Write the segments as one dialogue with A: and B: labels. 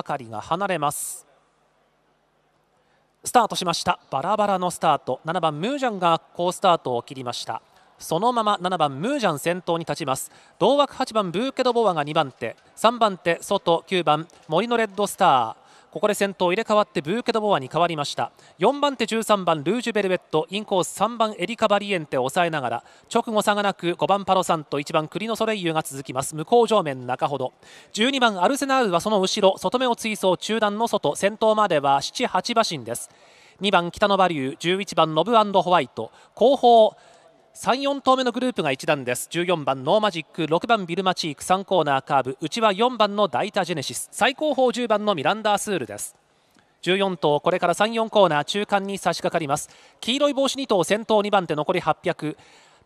A: 係が離れますスタートしましたバラバラのスタート7番ムージャンが好スタートを切りましたそのまま7番ムージャン先頭に立ちます同枠8番ブーケドボワが2番手3番手外9番森のレッドスターここで先頭入れ替わってブーケドボアに変わりました4番手13番ルージュベルベットインコース3番エリカ・バリエンテを抑えながら直後差がなく5番パロサント1番クリノ・ソレイユが続きます向こう上面中ほど12番アルセナールはその後ろ外目を追走中段の外先頭までは78馬身です2番北のバリュー11番ノブホワイト後方34投目のグループが1段です14番ノーマジック6番ビルマチーク3コーナーカーブ内は4番のダイタジェネシス最高峰10番のミランダースールです14頭これから34コーナー中間に差し掛かります黄色い帽子2頭先頭2番手残り800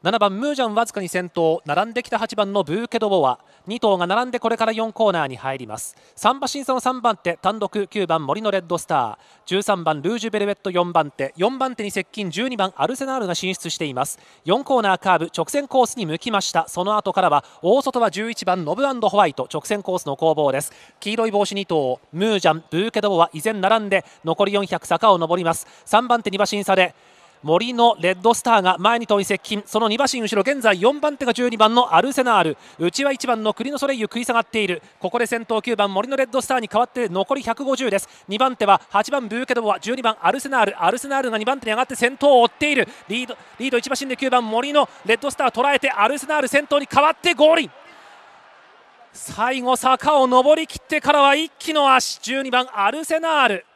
A: 7番ムージャンわずかに先頭並んできた8番のブーケドボワ2頭が並んでこれから4コーナーに入ります3馬身差の3番手単独9番森のレッドスター13番ルージュベルベット4番手4番手に接近12番アルセナールが進出しています4コーナーカーブ直線コースに向きましたその後からは大外は11番ノブホワイト直線コースの攻防です黄色い帽子2頭ムージャンブーケドボワ依然並んで残り400坂を上ります3番手2馬身差で森のレッドスターが前にび接近その2馬身後ろ現在4番手が12番のアルセナール内は1番のクリノソレイユ食い下がっているここで先頭9番森のレッドスターに変わって残り150です2番手は8番ブーケドボア12番アルセナールアルセナールが2番手に上がって先頭を追っているリードリード1馬身で9番森のレッドスター捉えてアルセナール先頭に変わってゴール最後坂を上りきってからは一気の足12番アルセナール